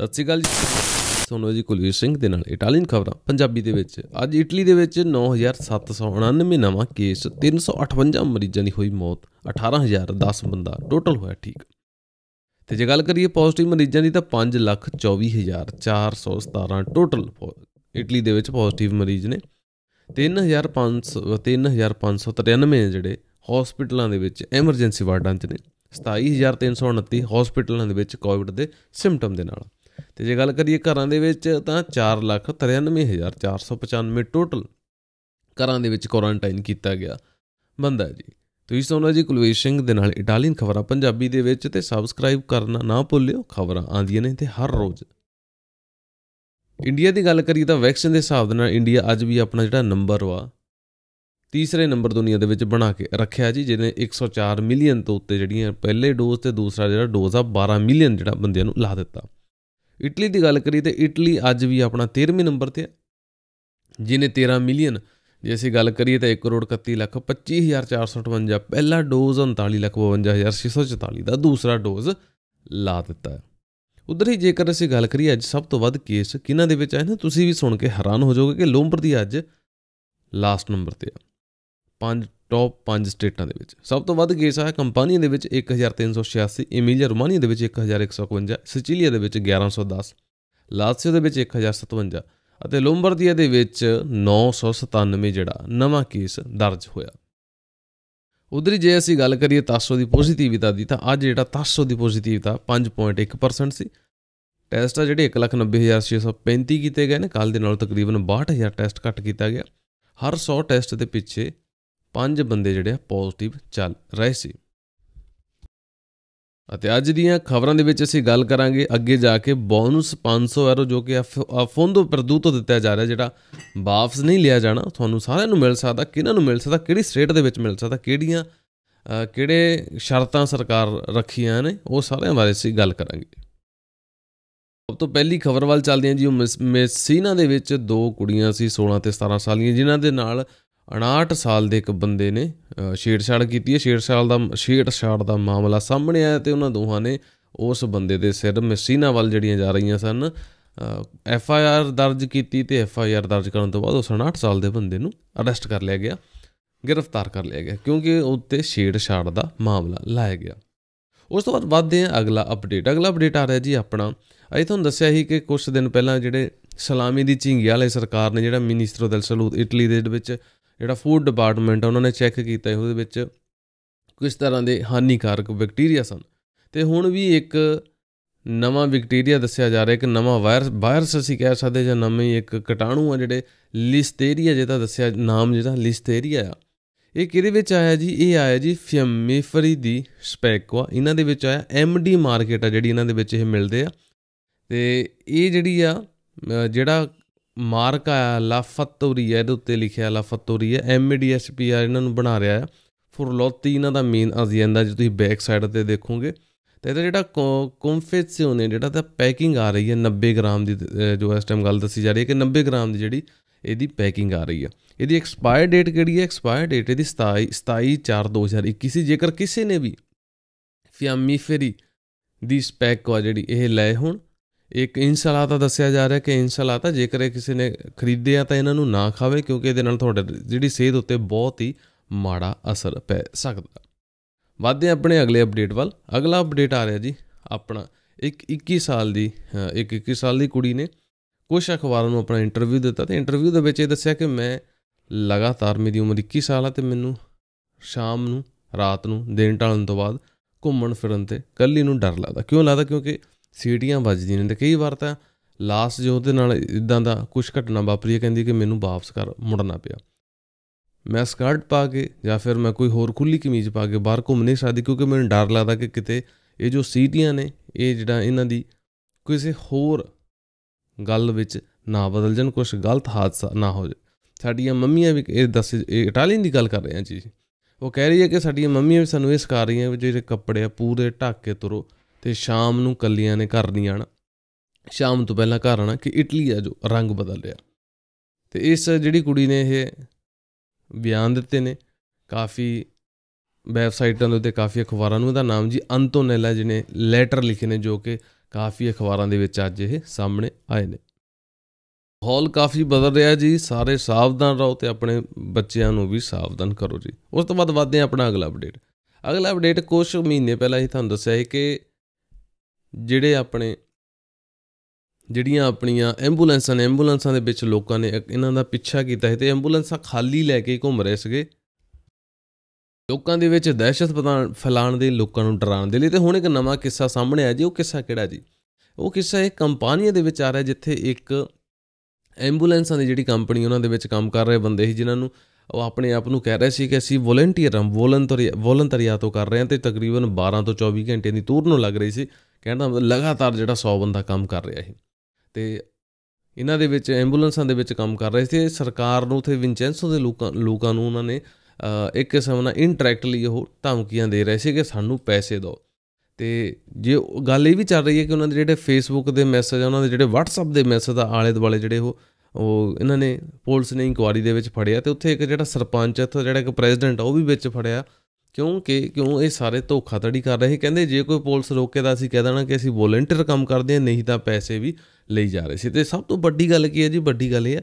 ਸਤਿ ਸ਼੍ਰੀ ਅਕਾਲ ਜੀ ਤੁਹਾਨੂੰ ਜੀ ਕੁਲਵੀਰ ਸਿੰਘ ਦੇ ਨਾਲ ਇਟਾਲੀਅਨ ਖਬਰਾਂ ਪੰਜਾਬੀ ਦੇ ਵਿੱਚ ਅੱਜ ਇਟਲੀ ਦੇ ਵਿੱਚ 9799 ਨਵਾਂ ਕੇਸ 358 ਮਰੀਜ਼ਾਂ ਦੀ ਹੋਈ ਮੌਤ 18010 ਬੰਦਾ ਟੋਟਲ ਹੋਇਆ ਠੀਕ ਤੇ ਜੇ ਗੱਲ ਕਰੀਏ ਪੋਜ਼ਿਟਿਵ ਮਰੀਜ਼ਾਂ ਦੀ ਤਾਂ 524417 ਟੋਟਲ ਇਟਲੀ ਦੇ ਵਿੱਚ ਪੋਜ਼ਿਟਿਵ ਮਰੀਜ਼ ਨੇ 3500 3593 ਜਿਹੜੇ ਹਸਪੀਟਲਾਂ ਦੇ ਵਿੱਚ ਐਮਰਜੈਂਸੀ ਵਾਰਡਾਂ 'ਚ ਨੇ 27329 ਹਸਪੀਟਲਾਂ ਦੇ ਵਿੱਚ ਕੋਵਿਡ ਦੇ ਸਿੰਪਟਮ ਦੇ ਨਾਲ ਤੇ ਜੇ ਗੱਲ ਕਰੀਏ ਘਰਾਂ ਦੇ ਵਿੱਚ ਤਾਂ 493495 ਟੋਟਲ ਘਰਾਂ ਦੇ ਵਿੱਚ ਕੁਆਰੰਟਾਈਨ ਕੀਤਾ ਗਿਆ ਬੰਦਾ ਜੀ ਤੁਸੀਂ ਸੁਣਨਾ ਜੀ ਕੁਲਵੀਰ ਸਿੰਘ ਦੇ ਨਾਲ ਇਟਾਲੀਅਨ ਖਬਰਾਂ ਪੰਜਾਬੀ ਦੇ ਵਿੱਚ ਤੇ ਸਬਸਕ੍ਰਾਈਬ ਕਰਨਾ ਨਾ ਭੁੱਲਿਓ ਖਬਰਾਂ ਆਉਂਦੀਆਂ ਨੇ ਤੇ ਹਰ ਰੋਜ਼ ਇੰਡੀਆ ਦੀ ਗੱਲ ਕਰੀਏ ਤਾਂ ਵੈਕਸੀਨ ਦੇ ਹਿਸਾਬ ਦੇ ਨਾਲ ਇੰਡੀਆ ਅੱਜ ਵੀ ਆਪਣਾ ਜਿਹੜਾ ਨੰਬਰ ਵਾ ਤੀਸਰੇ ਨੰਬਰ ਦੁਨੀਆ ਦੇ ਵਿੱਚ ਬਣਾ ਕੇ ਰੱਖਿਆ ਜੀ ਜਿਹਨੇ 104 ਮਿਲੀਅਨ ਤੋਂ ਉੱਤੇ ਜਿਹੜੀਆਂ ਪਹਿਲੇ ਡੋਜ਼ ਤੇ ਦੂਸਰਾ ਜਿਹੜਾ ਡੋਜ਼ ਆ 12 ਮਿਲੀਅਨ ਜਿਹੜਾ ਬੰਦਿਆਂ ਨੂੰ ਲਾ ਦਿੱਤਾ ਇਟਲੀ ਦੀ ਗੱਲ ਕਰੀ ਤੇ ਇਟਲੀ ਅੱਜ ਵੀ ਆਪਣਾ 13ਵੇਂ ਨੰਬਰ ਤੇ ਹੈ ਜਿਹਨੇ 13 ਮਿਲੀਅਨ ਜੇ ਅਸੀਂ ਗੱਲ ਕਰੀਏ ਤਾਂ 1 ਕਰੋੜ 31 ਲੱਖ 25458 ਪਹਿਲਾ ਡੋਜ਼ 39 ਲੱਖ 52644 ਦਾ ਦੂਸਰਾ ਡੋਜ਼ ਲਾ ਦਿੱਤਾ ਹੈ ਉਧਰ ਹੀ ਜੇਕਰ ਅਸੀਂ ਗੱਲ ਕਰੀਏ ਅੱਜ ਸਭ ਤੋਂ ਵੱਧ ਕੇਸ ਕਿਨਾਂ ਦੇ ਵਿੱਚ ਆਏ ਨੇ ਤੁਸੀਂ ਵੀ ਸੁਣ ਕੇ ਹੈਰਾਨ ਹੋ ਜਾਓਗੇ ਕਿ ਲੋਮਬਰ ਦੀ ਅੱਜ ਲਾਸਟ ਨੰਬਰ ਤੇ ਆ 5 ਟੌਪ 5 ਸਟੇਟਾਂ ਦੇ ਵਿੱਚ ਸਭ ਤੋਂ ਵੱਧ ਕੇਸ ਆਇਆ ਕੰਪਨੀਆਂ ਦੇ ਵਿੱਚ 1386 ਇਮੀਲੀਆ ਰੋਮਾਨੀਆ ਦੇ ਵਿੱਚ 1151 ਸਿਚੀਲੀਆ ਦੇ ਵਿੱਚ 1110 ਲਾਸੀਓ ਦੇ ਵਿੱਚ 1057 ਅਤੇ ਲੋਮਬਰਦੀਆ ਦੇ ਵਿੱਚ 997 ਜਿਹੜਾ ਨਵਾਂ ਕੇਸ ਦਰਜ ਹੋਇਆ ਉਧਰ ਜੇ ਅਸੀਂ ਗੱਲ ਕਰੀਏ ਤਾਸੋ ਦੀ ਪੋਜ਼ਿਟਿਵਿਟੀ ਦੀ ਤਾਂ ਅੱਜ ਜਿਹੜਾ ਤਾਸੋ ਦੀ ਪੋਜ਼ਿਟਿਵਿਟੀ 5.1% ਸੀ ਟੈਸਟ ਆ ਜਿਹੜੇ 190635 ਕੀਤੇ ਗਏ ਨੇ ਕੱਲ ਦੇ ਨਾਲੋਂ ਤਕਰੀਬਨ 62000 ਟੈਸਟ ਘੱਟ ਕੀਤਾ ਗਿਆ ਹਰ 100 ਟੈਸਟ ਦੇ ਪਿੱਛੇ ਪੰਜ ਬੰਦੇ ਜਿਹੜੇ ਆ ਪੋਜ਼ਿਟਿਵ ਚੱਲ ਰਹੇ ਸੀ ਅਤੇ ਅੱਜ ਦੀਆਂ ਖਬਰਾਂ ਦੇ ਵਿੱਚ ਅਸੀਂ ਗੱਲ ਕਰਾਂਗੇ ਅੱਗੇ ਜਾ ਕੇ ਬੋਨਸ 500 ਯੂਰੋ ਜੋ ਕਿ ਫੋਂਦੋ ਪ੍ਰਦੂਤ ਤੋਂ ਦਿੱਤਾ ਜਾ ਰਿਹਾ ਜਿਹੜਾ ਵਾਪਸ ਨਹੀਂ ਲਿਆ ਜਾਣਾ ਤੁਹਾਨੂੰ ਸਾਰਿਆਂ ਨੂੰ ਮਿਲ ਸਕਦਾ ਕਿਹਨਾਂ ਨੂੰ ਮਿਲ ਸਕਦਾ ਕਿਹੜੀ ਸਟੇਟ ਦੇ ਵਿੱਚ ਮਿਲ ਸਕਦਾ ਕਿਹੜੀਆਂ ਕਿਹੜੇ ਸ਼ਰਤਾਂ ਸਰਕਾਰ ਰੱਖੀਆਂ ਨੇ ਉਹ ਸਾਰਿਆਂ ਬਾਰੇ ਅਸੀਂ ਗੱਲ ਕਰਾਂਗੇ ਸਭ ਤੋਂ ਪਹਿਲੀ ਖਬਰ ਵੱਲ ਚੱਲਦੇ ਹਾਂ ਜੀ ਉਹ ਮੈਸੀਨਾ ਦੇ ਵਿੱਚ ਦੋ ਕੁੜੀਆਂ ਸੀ 16 ਤੇ 17 ਸਾਲ ਦੀਆਂ ਜਿਨ੍ਹਾਂ ਦੇ ਨਾਲ 68 ਸਾਲ ਦੇ ਇੱਕ ਬੰਦੇ ਨੇ ਛੇੜਛਾੜ ਕੀਤੀ ਹੈ ਛੇੜਛਾੜ ਦਾ ਛੇੜਛਾੜ ਦਾ ਮਾਮਲਾ ਸਾਹਮਣੇ ਆਇਆ ਤੇ ਉਹਨਾਂ ਦੋਹਾਂ ਨੇ ਉਸ ਬੰਦੇ ਦੇ ਸਿਰ ਮਸੀਨਾ ਵੱਲ ਜਿਹੜੀਆਂ ਜਾ ਰਹੀਆਂ ਸਨ ਐਫ ਆਈ ਆਰ ਦਰਜ ਕੀਤੀ ਤੇ ਐਫ ਆਈ ਆਰ ਦਰਜ ਕਰਨ ਤੋਂ ਬਾਅਦ ਉਸ 68 ਸਾਲ ਦੇ ਬੰਦੇ ਨੂੰ ਅਰੈਸਟ ਕਰ ਲਿਆ ਗਿਆ ਗ੍ਰਿਫਤਾਰ ਕਰ ਲਿਆ ਗਿਆ ਕਿਉਂਕਿ ਉੱਤੇ ਛੇੜਛਾੜ ਦਾ ਮਾਮਲਾ ਲਾਇਆ ਗਿਆ ਉਸ ਤੋਂ ਬਾਅਦ ਵੱਧਦੇ ਆ ਅਗਲਾ ਅਪਡੇਟ ਅਗਲਾ ਅਪਡੇਟ ਆ ਰਿਹਾ ਜੀ ਆਪਣਾ ਅਸੀਂ ਤੁਹਾਨੂੰ ਦੱਸਿਆ ਸੀ ਕਿ ਕੁਝ ਦਿਨ ਪਹਿਲਾਂ ਜਿਹੜੇ ਸਲਾਮੀ ਦੀ ਝਿੰਗੀ ਵਾਲੇ ਸਰਕਾਰ ਨੇ ਜਿਹੜਾ ਮਿਨਿਸਟਰ ਦਲ ਸਲੂਤ ਇਟਲੀ ਦੇ ਵਿੱਚ ਜਿਹੜਾ ਫੂਡ ਡਿਪਾਰਟਮੈਂਟ ਆ ਉਹਨਾਂ ਨੇ ਚੈੱਕ ਕੀਤਾ ਉਹਦੇ ਵਿੱਚ ਕਿਸ ਤਰ੍ਹਾਂ ਦੇ ਹਾਨੀਕਾਰਕ ਬੈਕਟੀਰੀਆ ਸਨ ਤੇ ਹੁਣ ਵੀ ਇੱਕ ਨਵਾਂ ਬੈਕਟੀਰੀਆ ਦੱਸਿਆ ਜਾ ਰਿਹਾ ਇੱਕ ਨਵਾਂ ਵਾਇਰਸ ਵਾਇਰਸ ਅਸੀਂ ਕਹਿ ਸਕਦੇ ਜਾਂ ਨਵੇਂ ਇੱਕ ਕਟਾਣੂ ਆ ਜਿਹੜੇ ਲਿਸਟੇਰੀਆ ਜਿਹਦਾ ਦੱਸਿਆ ਨਾਮ ਜਿਹਦਾ ਲਿਸਟੇਰੀਆ ਆ ਇਹ ਕਿਹਦੇ ਵਿੱਚ ਆਇਆ ਜੀ ਇਹ ਆਇਆ ਜੀ ਫਿਮੇਫਰੀ ਦੀ ਸਪੈਕਵਾ ਇਹਨਾਂ ਦੇ ਵਿੱਚ ਆਇਆ ਐਮਡੀ ਮਾਰਕੀਟ ਆ ਜਿਹੜੀ ਇਹਨਾਂ ਦੇ ਵਿੱਚ ਇਹ ਮਿਲਦੇ ਆ ਤੇ ਇਹ ਜਿਹੜੀ ਆ ਜਿਹੜਾ ਮਾਰਕਾ ਲਾਫਤੂਰੀ ਹੈ ਇਹਦੇ ਉੱਤੇ ਲਿਖਿਆ ਲਾਫਤੂਰੀ ਹੈ M e D S P R ਇਹਨਾਂ ਨੂੰ ਬਣਾ ਰਿਹਾ ਹੈ ਫੁਰਲੋਤੀ ਇਹਨਾਂ ਦਾ ਮੇਨ ਅਜੈਂਡਾ ਜੇ ਤੁਸੀਂ ਬੈਕ ਸਾਈਡ ਤੇ ਦੇਖੋਗੇ ਤਾਂ ਇਹਦਾ ਜਿਹੜਾ ਕਨਫੈਕਸ਼ਨ ਹੈ ਜਿਹੜਾ ਤਾਂ ਪੈਕਿੰਗ ਆ ਰਹੀ ਹੈ 90 ਗ੍ਰਾਮ ਦੀ ਜੋ ਇਸ ਟਾਈਮ ਗੱਲ ਦੱਸੀ ਜਾ ਰਹੀ ਹੈ ਕਿ 90 ਗ੍ਰਾਮ ਦੀ ਜਿਹੜੀ ਇਹਦੀ ਪੈਕਿੰਗ ਆ ਰਹੀ ਹੈ ਇਹਦੀ ਐਕਸਪਾਇਰ ਡੇਟ ਕਿਹੜੀ ਹੈ ਐਕਸਪਾਇਰ ਡੇਟ ਇਹਦੀ 27 27 4 2021 ਸੀ ਜੇਕਰ ਕਿਸੇ ਨੇ ਵੀ ਫੇਰੀ ਦੀ ਸਪੈਕ ਆ ਜਿਹੜੀ ਇਹ ਲੈ ਹੁਣ ਇੱਕ ਇਨਸਲਾਤਾ ਦੱਸਿਆ ਜਾ ਰਿਹਾ ਕਿ ਇਨਸਲਾਤਾ ਜੇਕਰ ਕਿਸੇ ਨੇ ਖਰੀਦਿਆ ਤਾਂ ਇਹਨਾਂ ਨੂੰ ਨਾ ਖਾਵੇ ਕਿਉਂਕਿ ਇਹਦੇ ਨਾਲ ਤੁਹਾਡੇ ਜਿਹੜੀ ਸਿਹਤ ਉੱਤੇ ਬਹੁਤ ਹੀ ਮਾੜਾ ਅਸਰ ਪੈ ਸਕਦਾ ਵਾਧੇ ਆਪਣੇ ਅਗਲੇ ਅਪਡੇਟ ਵੱਲ ਅਗਲਾ ਅਪਡੇਟ ਆ ਰਿਹਾ ਜੀ ਆਪਣਾ ਇੱਕ 21 ਸਾਲ ਦੀ ਇੱਕ 21 ਸਾਲ ਦੀ ਕੁੜੀ ਨੇ ਕੁਝ ਅਖਬਾਰਾਂ ਨੂੰ ਆਪਣਾ ਇੰਟਰਵਿਊ ਦਿੱਤਾ ਤੇ ਇੰਟਰਵਿਊ ਦੇ ਵਿੱਚ ਇਹ ਦੱਸਿਆ ਕਿ ਮੈਂ ਲਗਾਤਾਰ ਮੇਰੀ ਉਮਰ 21 ਸਾਲ ਆ ਤੇ ਮੈਨੂੰ ਸ਼ਾਮ ਨੂੰ ਰਾਤ ਨੂੰ ਦਿਨ ਢਲਣ ਤੋਂ ਬਾਅਦ ਘੁੰਮਣ ਫਿਰਨ ਤੇ ਕੱਲੀ ਨੂੰ ਡਰ ਲੱਗਦਾ ਕਿਉਂ ਲੱਗਦਾ ਕਿਉਂਕਿ ਸੀਟੀਆਂ ਵੱਜਦੀਆਂ ਨੇ ਤੇ ਕਈ ਵਾਰ ਤਾਂ ਲਾਸਟ ਜੋ ਉਹਦੇ ਨਾਲ ਇਦਾਂ ਦਾ ਕੁਝ ਘਟਨਾ ਵਾਪਰੀ ਹੈ ਕਹਿੰਦੀ ਕਿ ਮੈਨੂੰ ਵਾਪਸ ਕਰ ਮੁੜਨਾ ਪਿਆ ਮੈਂ ਸਕਰਟ ਪਾ ਕੇ ਜਾਂ ਫਿਰ ਮੈਂ ਕੋਈ ਹੋਰ ਖੁੱਲੀ ਕਮੀਜ਼ ਪਾ ਕੇ ਬਾਹਰ ਘੁੰਮ ਨਹੀਂ ਸਕਦੀ ਕਿਉਂਕਿ ਮੈਨੂੰ ਡਰ ਲੱਗਦਾ ਕਿ ਕਿਤੇ ਇਹ ਜੋ ਸੀਟੀਆਂ ਨੇ ਇਹ ਜਿਹੜਾ ਇਹਨਾਂ ਦੀ ਕਿਸੇ ਹੋਰ ਗੱਲ ਵਿੱਚ ਨਾ ਬਦਲ ਜਾਣ ਕੁਝ ਗਲਤ ਹਾਦਸਾ ਨਾ ਹੋ ਜਾਵੇ ਸਾਡੀਆਂ ਮੰਮੀਆਂ ਵੀ ਇਹ ਦੱਸ ਇਟਾਲੀਅਨ ਦੀ ਗੱਲ ਕਰ ਰਹੇ ਆ ਜੀ ਉਹ ਕਹਿ ਰਹੀ ਹੈ ਕਿ ਸਾਡੀਆਂ ਮੰਮੀਆਂ ਵੀ ਸਾਨੂੰ ਇਹ ਸਿਖਾ ਰਹੀਆਂ ਵੀ ਜਿਹੜੇ ਕੱਪੜੇ ਆ ਪੂਰੇ ਢੱਕ ਕੇ ਤੁਰੋ ਤੇ ਸ਼ਾਮ ਨੂੰ ਕੱਲੀਆਂ ਨੇ ਘਰ ਨਹੀਂ ਆਣਾ ਸ਼ਾਮ ਤੋਂ ਪਹਿਲਾਂ ਘਰ ਆਣਾ ਕਿ ਇਟਲੀ ਆ ਜੋ ਰੰਗ ਬਦਲ ਰਿਹਾ ਤੇ ਇਸ ਜਿਹੜੀ ਕੁੜੀ ਨੇ ਇਹ ਬਿਆਨ ਦਿੱਤੇ ਨੇ ਕਾਫੀ ਵੈਬਸਾਈਟਾਂ ਦੇ ਉੱਤੇ ਕਾਫੀ ਅਖਬਾਰਾਂ ਨੂੰ ਇਹਦਾ ਨਾਮ ਜੀ ਅੰਤੋਨੈਲਾ ਜਿਹਨੇ ਲੈਟਰ ਲਿਖੇ ਨੇ ਜੋ ਕਿ ਕਾਫੀ ਅਖਬਾਰਾਂ ਦੇ ਵਿੱਚ ਅੱਜ ਇਹ ਸਾਹਮਣੇ ਆਏ ਨੇ ਹਾਲ ਕਾਫੀ ਬਦਲ ਰਿਹਾ ਜੀ ਸਾਰੇ ਸਾਵਧਾਨ ਰਹੋ ਤੇ ਆਪਣੇ ਬੱਚਿਆਂ ਨੂੰ ਵੀ ਸਾਵਧਾਨ ਕਰੋ ਜੀ ਉਸ ਤੋਂ ਬਾਅਦ ਵਧਦੇ ਆਪਣਾ ਅਗਲਾ ਅਪਡੇਟ ਅਗਲਾ ਅਪਡੇਟ ਕੁਝ ਮਹੀਨੇ ਪਹਿਲਾਂ ਹੀ ਤੁਹਾਨੂੰ ਦੱਸਿਆ ਹੈ ਕਿ ਜਿਹੜੇ ਆਪਣੇ ਜਿਹੜੀਆਂ ਆਪਣੀਆਂ ਐਂਬੂਲੈਂਸਾਂ ਨੇ ਐਂਬੂਲੈਂਸਾਂ ਦੇ ਵਿੱਚ ਲੋਕਾਂ ਨੇ ਇਹਨਾਂ ਦਾ ਪਿੱਛਾ ਕੀਤਾ ਤੇ ਐਂਬੂਲੈਂਸਾਂ ਖਾਲੀ ਲੈ ਕੇ ਘੁੰਮ ਰਹੇ ਸੀਗੇ ਲੋਕਾਂ ਦੇ ਵਿੱਚ ਦਹਿਸ਼ਤ ਫੈਲਾਣ ਦੇ ਲੋਕਾਂ ਨੂੰ ਡਰਾਉਣ ਦੇ ਲਈ ਤੇ ਹੁਣ ਇੱਕ ਨਵਾਂ ਕਿੱਸਾ ਸਾਹਮਣੇ ਆਇਆ ਜੀ ਉਹ ਕਿੱਸਾ ਕਿਹੜਾ ਜੀ ਉਹ ਕਿੱਸਾ ਇੱਕ ਕੰਪਨੀ ਦੇ ਵਿੱਚ ਆ ਰਿਹਾ ਜਿੱਥੇ ਇੱਕ ਐਂਬੂਲੈਂਸਾਂ ਦੀ ਜਿਹੜੀ ਕੰਪਨੀ ਉਹਨਾਂ ਦੇ ਵਿੱਚ ਕੰਮ ਕਰ ਰਹੇ ਬੰਦੇ ਸੀ ਜਿਨ੍ਹਾਂ ਨੂੰ ਉਹ ਆਪਣੇ ਆਪ ਨੂੰ ਕਹਿ ਰਹੇ ਸੀ ਕਿ ਅਸੀਂ ਵੋਲੰਟੀਅਰ ਹਾਂ ਵੋਲੰਟਰੀ ਵੋਲੰਟਰੀਆ ਤੋਂ ਕਰ ਰਹੇ ਹਾਂ ਤੇ ਤਕਰੀਬਨ 12 ਤੋਂ 24 ਘੰਟੇ ਦੀ ਤੂਰ ਨੂੰ ਲੱਗ ਰਹੀ ਸੀ ਕਹਿੰਦਾ ਮਤਲਬ ਲਗਾਤਾਰ ਜਿਹੜਾ 100 ਬੰਦਾ ਕੰਮ ਕਰ ਰਿਹਾ ਸੀ ਤੇ ਇਹਨਾਂ ਦੇ ਵਿੱਚ ਐਂਬੂਲੈਂਸਾਂ ਦੇ ਵਿੱਚ ਕੰਮ ਕਰ ਰਹੇ ਸੀ ਸਰਕਾਰ ਨੂੰ ਤੇ ਵਿੰਚੈਂਸੋ ਦੇ ਲੋਕਾਂ ਲੋਕਾਂ ਨੂੰ ਉਹਨਾਂ ਨੇ ਇੱਕ ਕਿਸਮ ਨਾਲ ਇਨਡਾਇਰੈਕਟਲੀ ਉਹ ਧਮਕੀਆਂ ਦੇ ਰਹੇ ਸੀ ਕਿ ਸਾਨੂੰ ਪੈਸੇ ਦਿਓ ਤੇ ਜੇ ਗੱਲ ਇਹ ਵੀ ਚੱਲ ਰਹੀ ਹੈ ਕਿ ਉਹਨਾਂ ਦੇ ਜਿਹੜੇ ਫੇਸਬੁੱਕ ਦੇ ਮੈਸੇਜ ਆ ਉਹਨਾਂ ਦੇ ਜਿਹੜੇ WhatsApp ਦੇ ਮੈਸੇਜ ਆ ਆਲੇ ਦੁਆਲੇ ਜਿਹੜੇ ਉਹ ਉਹ ਇਹਨਾਂ ਨੇ ਪੁਲਿਸ ਨੇ ਇਨਕੁਆਰੀ ਦੇ ਵਿੱਚ ਫੜਿਆ ਤੇ ਉੱਥੇ ਇੱਕ ਜਿਹੜਾ ਸਰਪੰਚ ਇੱਥੇ ਜਿਹੜਾ ਇੱਕ ਪ੍ਰੈਜ਼ੀਡੈਂਟ ਆ ਉਹ ਵੀ ਵਿੱਚ ਫੜਿਆ ਕਿਉਂਕਿ ਕਿਉਂ ਇਹ ਸਾਰੇ ਧੋਖਾਧੜੀ ਕਰ ਰਹੇ ਕਹਿੰਦੇ ਜੇ ਕੋਈ ਪੁਲਿਸ ਰੋਕੇ ਤਾਂ ਅਸੀਂ ਕਹਿ ਦੇਣਾ ਕਿ ਅਸੀਂ ਵੋਲੰਟੀਅਰ ਕੰਮ ਕਰਦੇ ਹਾਂ ਨਹੀਂ ਤਾਂ ਪੈਸੇ ਵੀ ਲਈ ਜਾ ਰਹੇ ਸੀ ਤੇ ਸਭ ਤੋਂ ਵੱਡੀ ਗੱਲ ਕੀ ਹੈ ਜੀ ਵੱਡੀ ਗੱਲ ਇਹ ਹੈ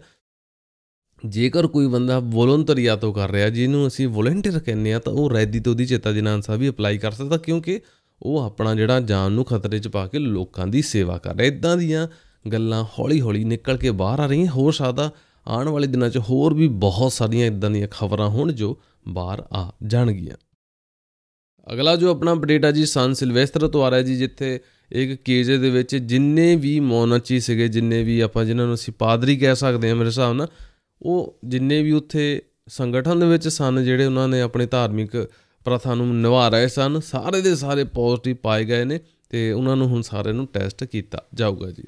ਜੇਕਰ ਕੋਈ ਬੰਦਾ ਵੋਲੰਟਰੀਆ ਤੋਂ ਕਰ ਰਿਹਾ ਜਿਹਨੂੰ ਅਸੀਂ ਵੋਲੰਟੀਅਰ ਕਹਿੰਦੇ ਆ ਤਾਂ ਉਹ ਰੈਦੀ ਤੋਂ ਦੀ ਚੇਤਾ ਜਨਾਨ ਸਾਹਿਬ ਵੀ ਅਪਲਾਈ ਕਰ ਸਕਦਾ ਕਿਉਂਕਿ ਉਹ ਆਪਣਾ ਜਿਹੜਾ ਜਾਨ ਨੂੰ ਖਤਰੇ 'ਚ ਪਾ ਕੇ ਲੋਕਾਂ ਦੀ ਸੇਵਾ ਕਰ ਰਿਹਾ ਇਦਾਂ ਦੀਆਂ ਗੱਲਾਂ ਹੌਲੀ-ਹੌਲੀ ਨਿਕਲ ਕੇ ਬਾਹਰ ਆ ਰਹੀਆਂ ਹੋ ਸਕਦਾ ਆਉਣ ਵਾਲੇ ਦਿਨਾਂ 'ਚ ਹੋਰ ਵੀ ਬਹੁਤ ਸਾਰੀਆਂ ਇਦਾਂ ਦੀਆਂ ਖਬਰਾਂ ਹੋਣ ਜੋ ਬਾਹਰ ਆ ਜਾਣਗੀਆਂ ਅਗਲਾ ਜੋ ਆਪਣਾ ਅਪਡੇਟ ਆ ਜੀ ਸਨ ਸਿਲਵੈਸਟਰ ਤੋਂ ਆ ਰਿਹਾ ਜੀ ਜਿੱਥੇ ਇੱਕ ਕੇਜੇ ਦੇ ਵਿੱਚ ਜਿੰਨੇ ਵੀ ਮੋਨਾਚੀ ਸੀਗੇ ਜਿੰਨੇ ਵੀ ਆਪਾਂ ਜਿਨ੍ਹਾਂ ਨੂੰ ਅਸੀਂ ਪਾਦਰੀ ਕਹਿ ਸਕਦੇ ਹਾਂ ਮੇਰੇ ਹਿਸਾਬ ਨਾਲ ਉਹ ਜਿੰਨੇ ਵੀ ਉੱਥੇ ਸੰਗਠਨ ਦੇ ਵਿੱਚ ਸਨ ਜਿਹੜੇ ਉਹਨਾਂ ਨੇ ਆਪਣੇ ਧਾਰਮਿਕ ਪ੍ਰਥਾ ਨੂੰ ਨਿਭਾ ਰਹੇ ਸਨ ਸਾਰੇ ਦੇ ਸਾਰੇ ਪੋਜ਼ਿਟਿਵ ਪਾਏ ਗਏ ਨੇ ਤੇ ਉਹਨਾਂ ਨੂੰ ਹੁਣ ਸਾਰਿਆਂ ਨੂੰ ਟੈਸਟ ਕੀਤਾ ਜਾਊਗਾ ਜੀ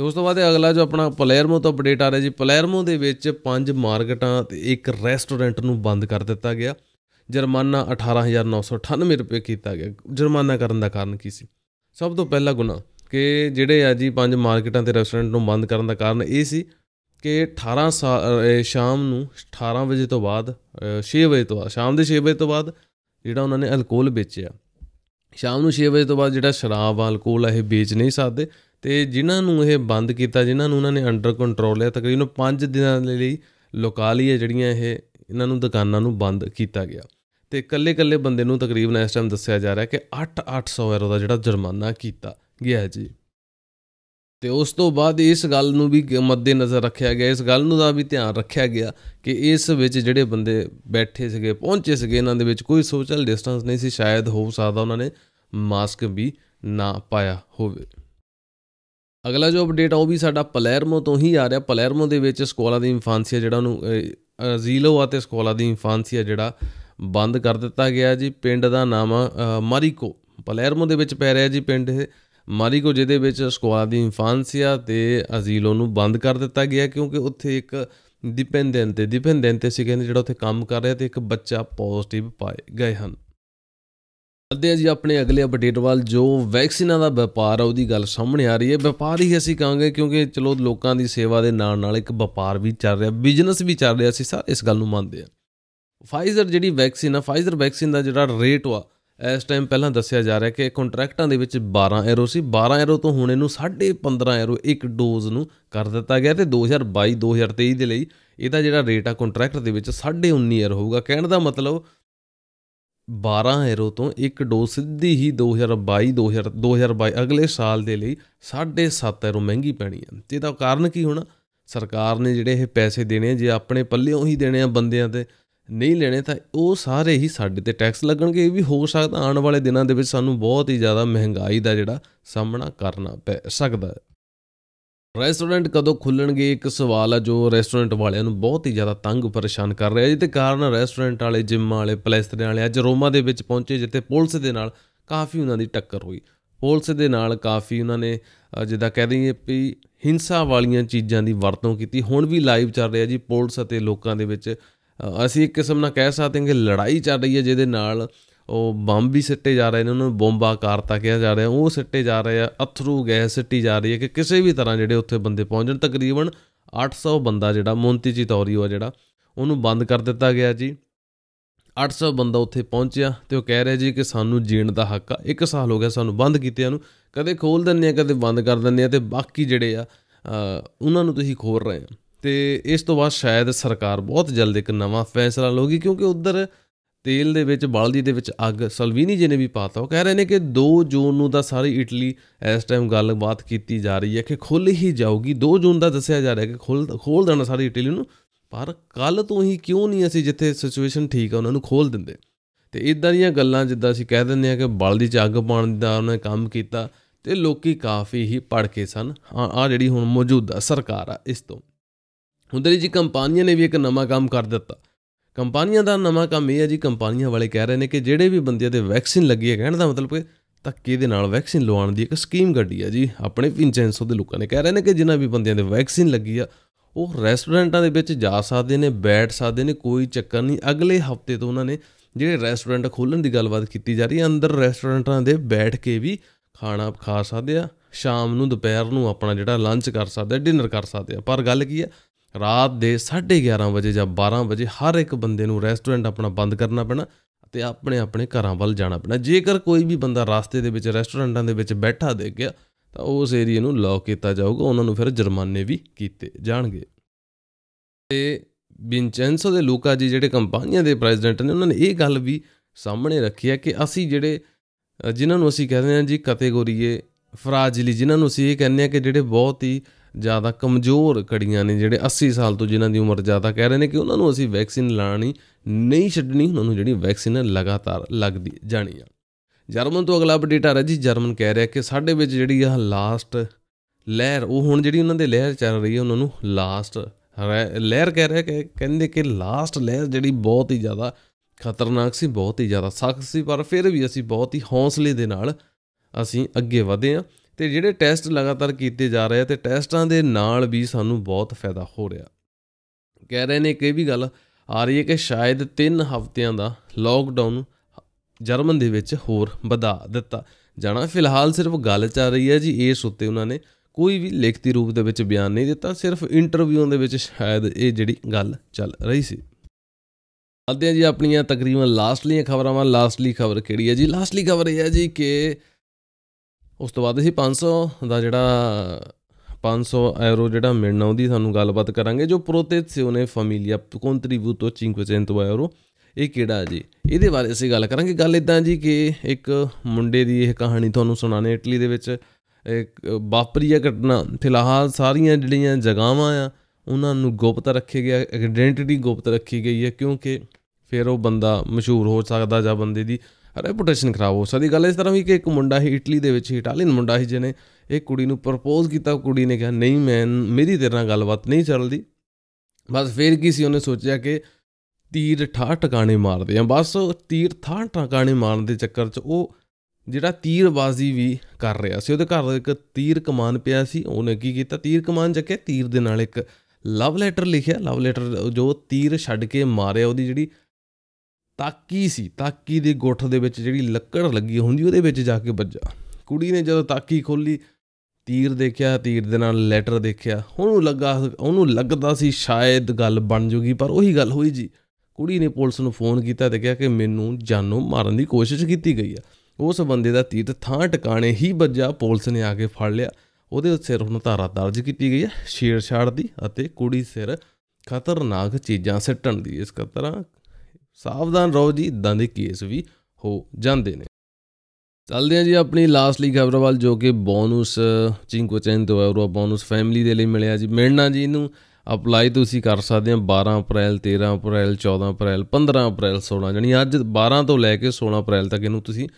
ਤੇ ਉਸ ਤੋਂ ਬਾਅਦ ਅਗਲਾ ਜੋ ਆਪਣਾ ਪਲੇਰਮੋ ਤੋਂ ਅਪਡੇਟ ਆ ਰਿਹਾ ਜੀ ਪਲੇਰਮੋ ਦੇ ਵਿੱਚ ਪੰਜ ਮਾਰਕਟਾਂ ਤੇ ਇੱਕ ਰੈਸਟੋਰੈਂਟ ਨੂੰ ਬੰਦ ਕਰ ਦਿੱਤਾ ਗਿਆ ਜੁਰਮਾਨਾ 18998 ਰੁਪਏ ਕੀਤਾ ਗਿਆ ਜੁਰਮਾਨਾ ਕਰਨ ਦਾ ਕਾਰਨ ਕੀ ਸੀ ਸਭ ਤੋਂ ਪਹਿਲਾ ਗੁਨਾਹ ਕਿ ਜਿਹੜੇ ਆ ਜੀ ਪੰਜ ਮਾਰਕਟਾਂ ਤੇ ਰੈਸਟੋਰੈਂਟ ਨੂੰ ਬੰਦ ਕਰਨ ਦਾ ਕਾਰਨ ਇਹ ਸੀ ਕਿ 18 ਸ਼ਾਮ ਨੂੰ 18 ਵਜੇ ਤੋਂ ਬਾਅਦ 6 ਵਜੇ ਤੋਂ ਸ਼ਾਮ ਦੇ 6 ਵਜੇ ਤੋਂ ਬਾਅਦ ਜਿਹੜਾ ਉਹਨਾਂ ਨੇ ਅਲਕੋਹਲ ਵੇਚਿਆ ਸ਼ਾਮ ਨੂੰ 6 ਵਜੇ ਤੋਂ ਬਾਅਦ ਜਿਹੜਾ ਸ਼ਰਾਬ ਅਲਕੋਹਲ ਇਹ ਵੇਚ ਨਹੀਂ ਸਕਦੇ ਤੇ ਜਿਨ੍ਹਾਂ ਨੂੰ ਇਹ ਬੰਦ ਕੀਤਾ ਜਿਨ੍ਹਾਂ ਨੂੰ ਉਹਨਾਂ ਨੇ ਅੰਡਰ ਕੰਟਰੋਲ ਲਿਆ ਤਕਰੀਬਨ 5 ਦਿਨਾਂ ਦੇ ਲਈ ਲਈ ਜਿਹੜੀਆਂ ਇਹ ਇਹਨਾਂ ਨੂੰ ਦੁਕਾਨਾਂ ਨੂੰ ਬੰਦ ਕੀਤਾ ਗਿਆ ਤੇ ਇਕੱਲੇ-ਇਕੱਲੇ ਬੰਦੇ ਨੂੰ ਤਕਰੀਬਨ ਇਸ ਟਾਈਮ ਦੱਸਿਆ ਜਾ ਰਿਹਾ ਕਿ 8-800 ਯੂਰੋ ਦਾ ਜਿਹੜਾ ਜੁਰਮਾਨਾ ਕੀਤਾ ਗਿਆ ਜੀ ਤੇ ਉਸ ਤੋਂ ਬਾਅਦ ਇਸ ਗੱਲ ਨੂੰ ਵੀ ਮੱਦੇ ਨਜ਼ਰ ਰੱਖਿਆ ਗਿਆ ਇਸ ਗੱਲ ਨੂੰ ਦਾ ਵੀ ਧਿਆਨ ਰੱਖਿਆ ਗਿਆ ਕਿ ਇਸ ਵਿੱਚ ਜਿਹੜੇ ਬੰਦੇ ਬੈਠੇ ਸੀਗੇ ਪਹੁੰਚੇ ਸੀਗੇ ਇਹਨਾਂ ਦੇ ਵਿੱਚ ਕੋਈ ਸੋਸ਼ਲ ਡਿਸਟੈਂਸ ਨਹੀਂ ਸੀ ਸ਼ਾਇਦ ਹੋ ਸਕਦਾ ਉਹਨਾਂ ਨੇ ਮਾਸਕ ਵੀ ਨਾ ਪਾਇਆ ਹੋਵੇ ਅਗਲਾ ਜੋ ਅਪਡੇਟ ਆ ਉਹ ਵੀ ਸਾਡਾ ਪਲੇਰਮੋ ਤੋਂ ਹੀ ਆ ਰਿਹਾ ਪਲੇਰਮੋ ਦੇ ਵਿੱਚ ਸਕੋਲਾ ਦੀ ਇਨਫਾਂਸੀਆ ਜਿਹੜਾ ਉਹਨੂੰ ਜ਼ੀਲੋ ਅਤੇ ਸਕੋਲਾ ਦੀ ਇਨਫਾਂਸੀਆ ਜਿਹੜਾ ਬੰਦ ਕਰ ਦਿੱਤਾ ਗਿਆ ਜੀ ਪਿੰਡ ਦਾ ਨਾਮ ਮਾਰੀਕੋ ਪਲੇਰਮੋ ਦੇ ਵਿੱਚ ਪੈ ਰਿਹਾ ਜੀ ਪਿੰਡ ਮਾਰੀਕੋ ਜਿਹਦੇ ਵਿੱਚ ਸਕੋਲਾ ਦੀ ਇਨਫਾਂਸੀਆ ਤੇ ਅਜ਼ੀਲੋ ਨੂੰ ਬੰਦ ਕਰ ਦਿੱਤਾ ਗਿਆ ਕਿਉਂਕਿ ਉੱਥੇ ਇੱਕ ਡਿਪੈਂਡੈਂਟ ਤੇ ਡਿਪੈਂਡੈਂਟ ਸੀ ਕਹਿੰਦੇ ਜਿਹੜਾ ਉੱਥੇ ਕੰਮ ਕਰ ਰਿਹਾ ਤੇ ਇੱਕ ਬੱਚਾ ਪੋਜ਼ਿਟਿਵ ਪਾਏ ਗਏ ਹਨ ਅੱਧੇ ਜੀ ਆਪਣੇ ਅਗਲੇ ਅਪਡੇਟ ਵੱਲ ਜੋ ਵੈਕਸੀਨਾਂ ਦਾ ਵਪਾਰ ਆ ਉਹਦੀ ਗੱਲ ਸਾਹਮਣੇ ਆ ਰਹੀ ਹੈ ਵਪਾਰ ਹੀ ਅਸੀਂ ਕਹਾਂਗੇ ਕਿਉਂਕਿ ਚਲੋ ਲੋਕਾਂ ਦੀ ਸੇਵਾ ਦੇ ਨਾਲ ਨਾਲ ਇੱਕ ਵਪਾਰ ਵੀ ਚੱਲ ਰਿਹਾ ਬਿਜ਼ਨਸ ਵੀ ਚੱਲ ਰਿਹਾ ਅਸੀਂ ਸਾਰੇ ਇਸ ਗੱਲ ਨੂੰ ਮੰਨਦੇ ਆ ਫਾਈਜ਼ਰ ਜਿਹੜੀ ਵੈਕਸੀਨ ਆ ਫਾਈਜ਼ਰ ਵੈਕਸੀਨ ਦਾ ਜਿਹੜਾ ਰੇਟ ਆ ਇਸ ਟਾਈਮ ਪਹਿਲਾਂ ਦੱਸਿਆ ਜਾ ਰਿਹਾ ਕਿ ਕੰਟਰੈਕਟਾਂ ਦੇ ਵਿੱਚ 12 ਐਰੋ ਸੀ 12 ਐਰੋ ਤੋਂ ਹੁਣ ਇਹਨੂੰ 15.5 ਐਰੋ ਇੱਕ ਡੋਜ਼ ਨੂੰ ਕਰ ਦਿੱਤਾ ਗਿਆ ਤੇ 2022 2023 ਦੇ ਲਈ ਇਹਦਾ ਜਿਹੜਾ ਰੇਟ ਆ ਕੰਟਰੈਕਟ ਦੇ ਵਿੱਚ 19.5 ਐਰੋ ਹੋਊਗਾ ਕਹਿਣ ਦਾ ਮਤਲਬ 12 ਐਰੋ ਤੋਂ ਇੱਕ ਡੋ ਸਿੱਧੀ ਹੀ 2022 2000 2022 ਅਗਲੇ ਸਾਲ ਦੇ ਲਈ 7.5 ਐਰੋ ਮਹਿੰਗੀ ਪੈਣੀ ਹੈ ਤੇ ਦਾ ਕਾਰਨ ਕੀ ਹੋਣਾ ਸਰਕਾਰ ਨੇ ਜਿਹੜੇ ਇਹ ਪੈਸੇ ਦੇਣੇ ਜੇ ਆਪਣੇ ਪੱਲਿਓਂ ਹੀ ਦੇਣੇ ਆ ਬੰਦਿਆਂ ਤੇ ਨਹੀਂ ਲੈਣੇ ਤਾਂ ਉਹ ਸਾਰੇ ਹੀ ਸਾਡੇ ਤੇ ਟੈਕਸ ਲੱਗਣਗੇ ਇਹ ਵੀ ਹੋ ਸਕਦਾ ਆਉਣ ਵਾਲੇ ਦਿਨਾਂ ਦੇ ਵਿੱਚ ਸਾਨੂੰ ਬਹੁਤ ਹੀ ਜ਼ਿਆਦਾ ਮਹਿੰਗਾਈ ਦਾ ਜਿਹੜਾ ਸਾਹਮਣਾ ਕਰਨਾ ਪੈ ਸਕਦਾ ਹੈ ਰੈਸਟੋਰੈਂਟ ਕਦੋਂ ਖੁੱਲਣਗੇ ਇੱਕ ਸਵਾਲ ਆ ਜੋ ਰੈਸਟੋਰੈਂਟ ਵਾਲਿਆਂ ਨੂੰ ਬਹੁਤ ਹੀ ਜ਼ਿਆਦਾ ਤੰਗ ਪਰੇਸ਼ਾਨ ਕਰ ਰਿਹਾ ਜਿੱਤੇ ਕਾਰਨ ਰੈਸਟੋਰੈਂਟ ਵਾਲੇ ਜਿਮ ਵਾਲੇ ਪਲੇਸਤਰੇ ਵਾਲੇ ਅੱਜ ਰੋਮਾ ਦੇ ਵਿੱਚ ਪਹੁੰਚੇ ਜਿੱਥੇ ਪੁਲਿਸ ਦੇ ਨਾਲ ਕਾਫੀ ਉਹਨਾਂ ਦੀ ਟੱਕਰ ਹੋਈ ਪੁਲਿਸ ਦੇ ਨਾਲ ਕਾਫੀ ਉਹਨਾਂ ਨੇ ਜਿੱਦਾਂ ਕਹਿ ਦਈਏ ਵੀ ਹਿੰਸਾ ਵਾਲੀਆਂ ਚੀਜ਼ਾਂ ਦੀ ਵਰਤੋਂ ਕੀਤੀ ਹੁਣ ਵੀ ਲਾਈਵ ਚੱਲ ਰਿਹਾ ਜੀ ਪੁਲਿਸ ਅਤੇ ਲੋਕਾਂ ਦੇ ਵਿੱਚ ਅਸੀਂ ਇੱਕ ਕਿਸਮ ਨਾਲ ਕਹਿ ਸਕਦੇ ਹਾਂ ਕਿ ਲੜਾਈ ਚੱਲ ਰਹੀ ਹੈ ਜਿਹਦੇ ਨਾਲ ਉਹ ਬੰਬ ਵੀ ਸਿੱਟੇ ਜਾ ਰਹੇ ਨੇ ਉਹਨਾਂ ਨੂੰ ਬੰਬਾ ਕਰਤਾ ਕਿਹਾ ਜਾ ਰਿਹਾ ਉਹ ਸਿੱਟੇ ਜਾ ਰਹੇ ਆ ਅਥਰੂ ਗੈਸ ਸਿੱਟੀ ਜਾ ਰਹੀ ਹੈ ਕਿ ਕਿਸੇ ਵੀ ਤਰ੍ਹਾਂ ਜਿਹੜੇ ਉੱਥੇ ਬੰਦੇ ਪਹੁੰਚਣ ਤਕਰੀਬਨ 800 ਬੰਦਾ ਜਿਹੜਾ ਮੋਂਤੀ ਜੀ ਤੌਰੀਓ ਆ ਜਿਹੜਾ ਉਹਨੂੰ ਬੰਦ ਕਰ ਦਿੱਤਾ ਗਿਆ ਜੀ 800 ਬੰਦਾ ਉੱਥੇ ਪਹੁੰਚਿਆ ਤੇ ਉਹ ਕਹਿ ਰਿਹਾ ਜੀ ਕਿ ਸਾਨੂੰ ਜੀਣ ਦਾ ਹੱਕ ਆ ਇੱਕ ਸਾਲ ਹੋ ਗਿਆ ਸਾਨੂੰ ਬੰਦ ਕੀਤਿਆਂ ਨੂੰ ਕਦੇ ਖੋਲ ਦਿੰਦੇ ਆ ਕਦੇ ਬੰਦ ਕਰ ਦਿੰਦੇ ਆ ਤੇ ਬਾਕੀ ਜਿਹੜੇ ਆ ਉਹਨਾਂ ਨੂੰ ਤੁਸੀਂ ਖੋਲ ਰਹੇ ਆ ਤੇ ਇਸ ਤੋਂ ਬਾਅਦ ਸ਼ਾਇਦ ਸਰਕਾਰ ਬਹੁਤ ਜਲਦ ਇੱਕ ਨਵਾਂ ਫੈਸਲਾ ਲਊਗੀ ਕਿਉਂਕਿ ਉਧਰ ਤੇਲ ਦੇ ਵਿੱਚ ਬਲਦੀ ਦੇ ਵਿੱਚ ਅੱਗ ਸਲਵੀਨੀ ਜੀ ਨੇ ਵੀ ਪਾਤਾ ਉਹ ਕਹਿ ਰਹੇ ਨੇ ਕਿ 2 ਜੂਨ ਨੂੰ ਤਾਂ ਸਾਰੀ ਇਟਲੀ ਇਸ ਟਾਈਮ ਗੱਲਬਾਤ ਕੀਤੀ ਜਾ ਰਹੀ ਹੈ ਕਿ ਖੁੱਲ ਹੀ ਜਾਊਗੀ 2 ਜੂਨ ਦਾ ਦੱਸਿਆ ਜਾ ਰਿਹਾ ਹੈ ਕਿ ਖੁੱਲ ਖੋਲ ਦੇਣਾ ਸਾਰੀ ਇਟਲੀ ਨੂੰ ਪਰ ਕੱਲ ਤੋਂ ਹੀ ਕਿਉਂ ਨਹੀਂ ਅਸੀਂ ਜਿੱਥੇ ਸਿਚੁਏਸ਼ਨ ਠੀਕ ਹੈ ਉਹਨਾਂ ਨੂੰ ਖੋਲ ਦਿੰਦੇ ਤੇ ਇਦਾਂ ਦੀਆਂ ਗੱਲਾਂ ਜਿੱਦਾਂ ਅਸੀਂ ਕਹਿ ਦਿੰਦੇ ਆ ਕਿ ਬਲਦੀ ਚ ਅੱਗ ਪਾਉਣ ਦਾ ਉਹਨੇ ਕੰਮ ਕੀਤਾ ਤੇ ਲੋਕੀ ਕਾਫੀ ਹੀ ਪੜ ਕੇ ਸਨ ਆ ਜਿਹੜੀ ਹੁਣ ਮੌਜੂਦਾ ਸਰਕਾਰ ਆ ਇਸ ਤੋਂ ਹੁੰਦਰੀ ਜੀ ਕੰਪਨੀਆਂ ਨੇ ਵੀ ਇੱਕ ਨਵਾਂ ਕੰਮ ਕਰ ਦਿੱਤਾ ਕੰਪਨੀਆਂ ਦਾ ਨਵਾਂ ਕੰਮ ਇਹ ਹੈ ਜੀ ਕੰਪਨੀਆਂ ਵਾਲੇ ਕਹਿ ਰਹੇ ਨੇ ਕਿ ਜਿਹੜੇ ਵੀ ਬੰਦਿਆਂ ਦੇ ਵੈਕਸੀਨ ਲੱਗੀ ਹੈ ਕਹਿਣ ਦਾ ਮਤਲਬ ਕਿ ਧੱਕੇ ਦੇ ਨਾਲ ਵੈਕਸੀਨ ਲਵਾਉਣ ਦੀ ਇੱਕ ਸਕੀਮ ਗੱਡੀ ਹੈ ਜੀ ਆਪਣੇ ਵਿੰਚੈਂਸੋ ਦੇ ਲੋਕਾਂ ਨੇ ਕਹਿ ਰਹੇ ਨੇ ਕਿ ਜਿਨ੍ਹਾਂ ਵੀ ਬੰਦਿਆਂ ਦੇ ਵੈਕਸੀਨ ਲੱਗੀ ਆ ਉਹ ਰੈਸਟੋਰੈਂਟਾਂ ਦੇ ਵਿੱਚ ਜਾ ਸਕਦੇ ਨੇ ਬੈਠ ਸਕਦੇ ਨੇ ਕੋਈ ਚੱਕਰ ਨਹੀਂ ਅਗਲੇ ਹਫਤੇ ਤੋਂ ਉਹਨਾਂ ਨੇ ਜਿਹੜੇ ਰੈਸਟੋਰੈਂਟ ਖੋਲਣ ਦੀ ਗੱਲਬਾਤ ਕੀਤੀ ਜਾ ਰਹੀ ਹੈ ਅੰਦਰ ਰੈਸਟੋਰੈਂਟਾਂ ਦੇ ਬੈਠ ਕੇ ਵੀ ਖਾਣਾ ਖਾ ਸਕਦੇ ਆ ਸ਼ਾਮ ਨੂੰ ਦੁਪਹਿਰ ਨੂੰ ਆਪਣਾ ਜਿਹੜਾ ਲੰਚ ਕਰ ਸਕਦੇ ਆ ਡਿਨਰ ਕਰ ਸਕਦੇ ਆ ਪਰ ਗੱਲ ਕੀ ਆ ਰਾਤ ਦੇ 11:30 ਵਜੇ ਜਾਂ 12 ਵਜੇ ਹਰ ਇੱਕ ਬੰਦੇ ਨੂੰ ਰੈਸਟੋਰੈਂਟ ਆਪਣਾ ਬੰਦ ਕਰਨਾ ਪੈਣਾ ਤੇ ਆਪਣੇ ਆਪਣੇ ਘਰਾਂ ਵੱਲ ਜਾਣਾ ਪੈਣਾ ਜੇਕਰ ਕੋਈ ਵੀ ਬੰਦਾ ਰਸਤੇ ਦੇ ਵਿੱਚ ਰੈਸਟੋਰੈਂਟਾਂ ਦੇ ਵਿੱਚ ਬੈਠਾ ਦੇ ਗਿਆ ਤਾਂ ਉਸ ਏਰੀਆ ਨੂੰ ਲੌਕ ਕੀਤਾ ਜਾਊਗਾ ਉਹਨਾਂ ਨੂੰ ਫਿਰ ਜੁਰਮਾਨੇ ਵੀ ਕੀਤੇ ਜਾਣਗੇ ਤੇ ਵਿਨਚੈਂਸੋ ਦੇ ਲੂਕਾ ਜੀ ਜਿਹੜੇ ਕੰਪਨੀਆਂ ਦੇ ਪ੍ਰੈਜ਼ੀਡੈਂਟ ਨੇ ਉਹਨਾਂ ਨੇ ਇਹ ਗੱਲ ਵੀ ਸਾਹਮਣੇ ਰੱਖੀ ਹੈ ਕਿ ਅਸੀਂ ਜਿਹੜੇ ਜਿਨ੍ਹਾਂ ਨੂੰ ਅਸੀਂ ਕਹਿੰਦੇ ਹਾਂ ਜੀ ਕੈਟੇਗੋਰੀ ਫਰਾਜਲੀ ਜਿਨ੍ਹਾਂ ਨੂੰ ਅਸੀਂ ਇਹ ਕਹਿੰਦੇ ਆ ਕਿ ਜਿਹੜੇ ਬਹੁਤ ਹੀ ਜ਼ਿਆਦਾ ਕਮਜ਼ੋਰ ਕੜੀਆਂ ਨੇ ਜਿਹੜੇ 80 ਸਾਲ ਤੋਂ ਜਿਨ੍ਹਾਂ ਦੀ ਉਮਰ ਜ਼ਿਆਦਾ ਕਹਿ ਰਹੇ ਨੇ ਕਿ ਉਹਨਾਂ ਨੂੰ ਅਸੀਂ ਵੈਕਸੀਨ ਲਾਣੀ ਨਹੀਂ ਛੱਡਣੀ ਉਹਨਾਂ ਨੂੰ ਜਿਹੜੀ ਵੈਕਸੀਨ ਲਗਾਤਾਰ ਲੱਗਦੀ ਜਾਣੀ ਆ ਜਰਮਨ ਤੋਂ ਅਗਲਾ ਅਪਡੇਟ ਆ ਰਿਹਾ ਜੀ ਜਰਮਨ ਕਹਿ ਰਿਹਾ ਕਿ ਸਾਡੇ ਵਿੱਚ ਜਿਹੜੀ ਆ ਲਾਸਟ ਲਹਿਰ ਉਹ ਹੁਣ ਜਿਹੜੀ ਉਹਨਾਂ ਦੇ ਲਹਿਰ ਚੱਲ ਰਹੀ ਹੈ ਉਹਨਾਂ ਨੂੰ ਲਾਸਟ ਲਹਿਰ ਕਹਿ ਰਿਹਾ ਕਿ ਕਹਿੰਦੇ ਕਿ ਲਾਸਟ ਲਹਿਰ ਜਿਹੜੀ ਬਹੁਤ ਹੀ ਜ਼ਿਆਦਾ ਖਤਰਨਾਕ ਸੀ ਬਹੁਤ ਹੀ ਜ਼ਿਆਦਾ ਸਖਤ ਸੀ ਪਰ ਫਿਰ ਵੀ ਅਸੀਂ ਬਹੁਤ ਹੀ ਹੌਸਲੇ ਦੇ ਨਾਲ ਅਸੀਂ ਅੱਗੇ ਵਧੇ ਆ ਤੇ ਜਿਹੜੇ ਟੈਸਟ ਲਗਾਤਾਰ ਕੀਤੇ ਜਾ ਰਹੇ ਆ ਤੇ ਟੈਸਟਾਂ ਦੇ ਨਾਲ ਵੀ ਸਾਨੂੰ ਬਹੁਤ ਫਾਇਦਾ ਹੋ ਰਿਹਾ ਕਹਿ ਰਹੇ ਨੇ ਕਿ ਵੀ ਗੱਲ ਆ ਰਹੀ ਹੈ ਕਿ ਸ਼ਾਇਦ 3 ਹਫ਼ਤਿਆਂ ਦਾ ਲਾਕਡਾਊਨ ਜਰਮਨ ਦੇ ਵਿੱਚ ਹੋਰ ਵਧਾ ਦਿੱਤਾ ਜਾਣਾ ਫਿਲਹਾਲ ਸਿਰਫ ਗੱਲ ਚੱਲ ਰਹੀ ਹੈ ਜੀ ਇਸ ਉੱਤੇ ਉਹਨਾਂ ਨੇ ਕੋਈ ਵੀ ਲਿਖਤੀ ਰੂਪ ਦੇ ਵਿੱਚ ਬਿਆਨ ਨਹੀਂ ਦਿੱਤਾ ਸਿਰਫ ਇੰਟਰਵਿਊਆਂ ਦੇ ਵਿੱਚ ਸ਼ਾਇਦ ਇਹ ਜਿਹੜੀ ਗੱਲ ਚੱਲ ਰਹੀ ਸੀ ਅੱਧੇ ਜੀ ਆਪਣੀਆਂ ਤਕਰੀਬਨ ਲਾਸਟਲੀਆਂ ਖਬਰਾਂ ਵਾਂ ਲਾਸਟਲੀ ਖਬਰ ਕਿਹੜੀ ਹੈ ਜੀ ਲਾਸਟਲੀ ਖਬਰ ਇਹ ਹੈ ਜੀ ਕਿ ਉਸ ਤੋਂ ਬਾਅਦ ਅਸੀਂ 500 ਦਾ ਜਿਹੜਾ 500 ਐਰੋ ਜਿਹੜਾ ਮਿਲਣਾ ਉਹਦੀ ਸਾਨੂੰ ਗੱਲਬਾਤ ਕਰਾਂਗੇ ਜੋ ਪ੍ਰੋਤੇਸਿਓਨੇ ਫੈਮਿਲੀਆ ਕੰਟਰੀਬਿਊਟੋ 500 ਐਰੋ ਇਹ ਕਿਹੜਾ ਜੀ ਇਹਦੇ ਬਾਰੇ ਅਸੀਂ ਗੱਲ ਕਰਾਂਗੇ ਗੱਲ ਇਦਾਂ ਜੀ ਕਿ ਇੱਕ ਮੁੰਡੇ ਦੀ ਇਹ ਕਹਾਣੀ ਤੁਹਾਨੂੰ ਸੁਣਾਣੇ ਇਟਲੀ ਦੇ ਵਿੱਚ ਇੱਕ ਵਾਪਰੀ ਇਹ ਘਟਨਾ ਫਿਲਹਾਲ ਸਾਰੀਆਂ ਜਿਹੜੀਆਂ ਜਗਾਵਾਂ ਆ ਉਹਨਾਂ ਨੂੰ ਗੁਪਤ ਰੱਖੇ ਗਿਆ ਆਇਡੈਂਟੀਟੀ ਗੁਪਤ ਰੱਖੀ ਗਈ ਹੈ ਕਿਉਂਕਿ ਫਿਰ ਉਹ ਬੰਦਾ ਮਸ਼ਹੂਰ ਹੋ ਸਕਦਾ ਜਾਂ ਬੰਦੇ ਦੀ ਰੈਪਿਊਟੇਸ਼ਨ ਖਰਾਬ ਹੋ ਸਦੀ ਗੱਲ ਇਸ ਤਰ੍ਹਾਂ ਵੀ ਕਿ ਇੱਕ ਮੁੰਡਾ ਹੀ ਇਟਲੀ ਦੇ ਵਿੱਚ ਇਟਾਲੀਅਨ ਮੁੰਡਾ ਹੀ ਜਿਹਨੇ ਇੱਕ ਕੁੜੀ ਨੂੰ ਪ੍ਰਪੋਜ਼ ਕੀਤਾ ਕੁੜੀ ਨੇ ਕਿਹਾ ਨਹੀਂ ਮੈਂ ਮੇਰੀ ਤੇਰੇ ਨਾਲ ਗੱਲਬਾਤ ਨਹੀਂ ਚੱਲਦੀ ਬਸ ਫੇਰ ਕੀ ਸੀ ਉਹਨੇ ਸੋਚਿਆ ਕਿ ਤੀਰ ਠਾ ਟਿਕਾਣੇ ਮਾਰਦੇ ਆ ਬਸ ਤੀਰ ਥਾਂ ਟਿਕਾਣੇ ਮਾਰਨ ਦੇ ਚੱਕਰ 'ਚ ਉਹ ਜਿਹੜਾ ਤੀਰਬਾਜ਼ੀ ਵੀ ਕਰ ਰਿਹਾ ਸੀ ਉਹਦੇ ਘਰ ਇੱਕ ਤੀਰ ਕਮਾਨ ਪਿਆ ਸੀ ਉਹਨੇ ਕੀ ਕੀਤਾ ਤੀਰ ਕਮਾਨ ਚੱਕਿਆ ਤੀਰ ਦੇ ਨਾਲ ਇੱਕ ਲਵ ਲੈਟਰ ਲਿਖਿਆ ਲਵ ਲੈਟਰ ਜੋ ਤੀਰ ਛੱਡ ਕੇ ਮਾਰਿਆ ਉਹਦੀ ਜਿਹੜੀ ਤਾਕੀ ਸੀ ਤਾਕੀ ਦੇ ਗੁੱਠ ਦੇ ਵਿੱਚ ਜਿਹੜੀ ਲੱਕੜ ਲੱਗੀ ਹੁੰਦੀ ਉਹਦੇ ਵਿੱਚ ਜਾ ਕੇ ਵੱਜਾ ਕੁੜੀ ਨੇ ਜਦੋਂ ਤਾਕੀ ਖੋਲੀ ਤੀਰ ਦੇਖਿਆ ਤੀਰ ਦੇ ਨਾਲ ਲੈਟਰ ਦੇਖਿਆ ਉਹਨੂੰ ਲੱਗਾ ਉਹਨੂੰ ਲੱਗਦਾ ਸੀ ਸ਼ਾਇਦ ਗੱਲ ਬਣ ਜੂਗੀ ਪਰ ਉਹੀ ਗੱਲ ਹੋਈ ਜੀ ਕੁੜੀ ਨੇ ਪੁਲਿਸ ਨੂੰ ਫੋਨ ਕੀਤਾ ਤੇ ਕਿਹਾ ਕਿ ਮੈਨੂੰ ਜਾਨੋਂ ਮਾਰਨ ਦੀ ਕੋਸ਼ਿਸ਼ ਕੀਤੀ ਗਈ ਆ ਉਸ ਬੰਦੇ ਦਾ ਤੀਰ ਥਾਂ ਟਿਕਾਣੇ ਹੀ ਵੱਜਾ ਪੁਲਿਸ ਨੇ ਆ ਕੇ ਫੜ ਲਿਆ ਉਹਦੇ ਸਿਰ ਨੂੰ ਧਾਰਾ ਦਰਜ ਕੀਤੀ ਗਈ ਹੈ ਛੇੜਛਾੜ ਦੀ ਅਤੇ ਕੁੜੀ ਸਿਰ ਖਤਰਨਾਕ ਚੀਜ਼ਾਂ ਸਿੱਟਣ ਦੀ ਇਸ ਤਰ੍ਹਾਂ ਸਾਵਧਾਨ ਰਹੋ ਜੀ ਇਦਾਂ ਦੇ ਕੇਸ ਵੀ ਹੋ ਜਾਂਦੇ ਨੇ ਚੱਲਦੇ ਆ ਜੀ ਆਪਣੀ ਲਾਸਟਲੀ ਖਬਰ ਵੱਲ ਜੋ ਕਿ ਬੋਨਸ ਚਿੰਕੋ ਚਿੰਕੋਚੈਨ ਦੋ ਯੂਰੋ ਬੋਨਸ ਫੈਮਿਲੀ ਦੇ ਲਈ ਮਿਲਿਆ ਜੀ ਮਿਲਣਾ ਜੀ ਇਹਨੂੰ ਅਪਲਾਈ ਤੁਸੀਂ ਕਰ ਸਕਦੇ ਆ 12 ਅਪ੍ਰੈਲ 13 ਅਪ੍ਰੈਲ 14 ਅਪ੍ਰੈਲ 15 ਅਪ੍ਰੈਲ 16 ਜਾਨੀ ਅੱਜ 12 ਤੋਂ ਲੈ ਕੇ 16 ਅਪ੍ਰੈਲ ਤੱਕ ਇਹਨੂੰ ਤੁਸੀਂ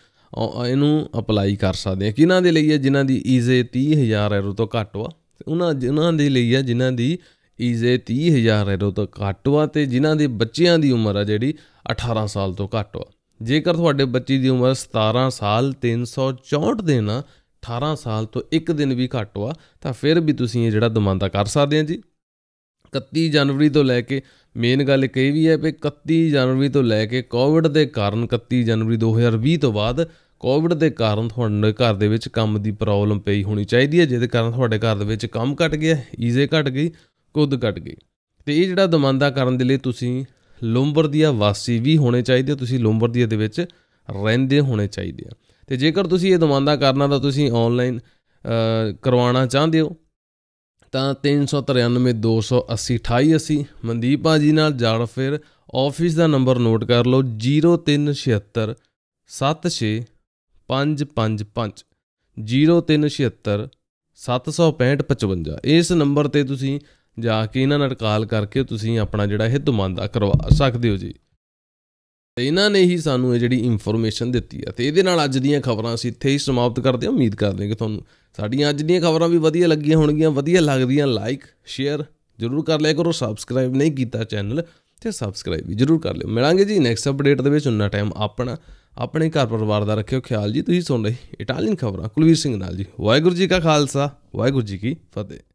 ਇਹਨੂੰ ਅਪਲਾਈ ਕਰ ਸਕਦੇ ਆ ਕਿਹਨਾਂ ਦੇ ਲਈ ਹੈ ਜਿਨ੍ਹਾਂ ਦੀ ਈਜ਼ੇ 30000 ਯੂਰੋ ਤੋਂ ਘੱਟ ਵਾ ਉਹਨਾਂ ਜਿਨ੍ਹਾਂ ਦੇ ਲਈ ਹੈ ਜਿਨ੍ਹਾਂ ਦੀ ਇਜ਼ੇ 30000 ਰੋ ਤੋਂ ਘੱਟ ਵਾ ਤੇ ਜਿਨ੍ਹਾਂ ਦੇ ਬੱਚਿਆਂ ਦੀ ਉਮਰ ਆ ਜਿਹੜੀ 18 ਸਾਲ ਤੋਂ ਘੱਟ ਵਾ ਜੇਕਰ ਤੁਹਾਡੇ ਬੱਚੀ ਦੀ ਉਮਰ 17 ਸਾਲ 364 ਦਿਨ 18 ਸਾਲ ਤੋਂ 1 ਦਿਨ ਵੀ ਘੱਟ ਵਾ ਤਾਂ ਫਿਰ ਵੀ ਤੁਸੀਂ ਇਹ ਜਿਹੜਾ ਦਮੰਦਾ ਕਰ ਸਕਦੇ ਆ ਜੀ 31 ਜਨਵਰੀ ਤੋਂ ਲੈ ਕੇ ਮੇਨ ਗੱਲ ਇਹ ਵੀ ਹੈ ਕਿ 31 ਜਨਵਰੀ ਤੋਂ ਲੈ ਕੇ ਕੋਵਿਡ ਦੇ ਕਾਰਨ 31 ਜਨਵਰੀ 2020 ਤੋਂ ਬਾਅਦ ਕੋਵਿਡ ਦੇ ਕਾਰਨ ਤੁਹਾਡੇ ਘਰ ਦੇ ਵਿੱਚ ਕੰਮ ਦੀ ਪ੍ਰੋਬਲਮ ਪਈ ਹੋਣੀ ਚਾਹੀਦੀ ਹੈ ਜਿਹਦੇ ਕਾਰਨ ਤੁਹਾਡੇ ਘਰ ਦੇ ਵਿੱਚ ਕੰਮ ਘਟ ਗਿਆ ਈਜ਼ੇ ਘਟ ਗਈ ਕੁੱਦ ਘਟ ਗਈ ਤੇ ਇਹ ਜਿਹੜਾ ਦਮਾਂਦਾ ਕਰਨ ਦੇ ਲਈ ਤੁਸੀਂ ਦੀ ਵਾਸੀ ਵੀ ਹੋਣੇ ਚਾਹੀਦੇ ਤੁਸੀਂ ਲੋਂਬਰਦੀਆ ਦੇ ਵਿੱਚ ਰਹਿੰਦੇ ਹੋਣੇ ਚਾਹੀਦੇ ਆ ਤੇ ਜੇਕਰ ਤੁਸੀਂ ਇਹ ਦਮਾਂਦਾ ਕਰਨਾ ਤਾਂ ਤੁਸੀਂ ਆਨਲਾਈਨ ਕਰਵਾਉਣਾ ਚਾਹੁੰਦੇ ਹੋ ਤਾਂ 3932802880 ਮਨਦੀਪ ਭਾਜੀ ਨਾਲ ਜਾਂ ਫਿਰ ਆਫਿਸ ਦਾ ਨੰਬਰ ਨੋਟ ਕਰ ਲਓ 0376 76555 0376 76555 ਇਸ ਨੰਬਰ ਤੇ ਤੁਸੀਂ ਜਾ ਕੇ ਇਹਨਾਂ ਨਾਲ ਕਾਲ ਕਰਕੇ ਤੁਸੀਂ ਆਪਣਾ ਜਿਹੜਾ ਇਹ ਦੁਮੰਦਾ ਕਰਵਾ ਸਕਦੇ ਹੋ ਜੀ ਤੇ ਇਹਨਾਂ ਨੇ ਹੀ ਸਾਨੂੰ ਇਹ ਜਿਹੜੀ ਇਨਫੋਰਮੇਸ਼ਨ ਦਿੱਤੀ ਆ ਤੇ ਇਹਦੇ ਨਾਲ ਅੱਜ ਦੀਆਂ ਖਬਰਾਂ ਅਸੀਂ ਇੱਥੇ ਹੀ ਸਮਾਪਤ ਕਰਦੇ ਹਾਂ ਉਮੀਦ ਕਰਦੇ ਹਾਂ ਕਿ ਤੁਹਾਨੂੰ ਸਾਡੀਆਂ ਅੱਜ ਦੀਆਂ ਖਬਰਾਂ ਵੀ ਵਧੀਆ ਲੱਗੀਆਂ ਹੋਣਗੀਆਂ ਵਧੀਆ ਲੱਗਦੀਆਂ ਲਾਈਕ ਸ਼ੇਅਰ ਜ਼ਰੂਰ ਕਰ ਲਿਆ ਕਰੋ ਸਬਸਕ੍ਰਾਈਬ ਨਹੀਂ ਕੀਤਾ ਚੈਨਲ ਤੇ ਸਬਸਕ੍ਰਾਈਬ ਵੀ ਜ਼ਰੂਰ ਕਰ ਲਿਓ ਮਿਲਾਂਗੇ ਜੀ ਨੈਕਸਟ ਅਪਡੇਟ ਦੇ ਵਿੱਚ ਉਨਾ ਟਾਈਮ ਆਪਣਾ ਆਪਣੇ ਘਰ ਪਰਿਵਾਰ ਦਾ ਰੱਖਿਓ ਖਿਆਲ ਜੀ ਤੁਸੀਂ ਸੁਣ ਰਹੇ ਇਟਾਲੀਅਨ ਖਬਰਾਂ ਕੁਲਵੀਰ ਸਿੰਘ ਨਾਲ ਜੀ ਵਾਹਿਗੁਰੂ ਜੀ ਕਾ ਖਾਲਸਾ ਵਾਹਿਗੁਰੂ ਜੀ ਕੀ ਫਤਿਹ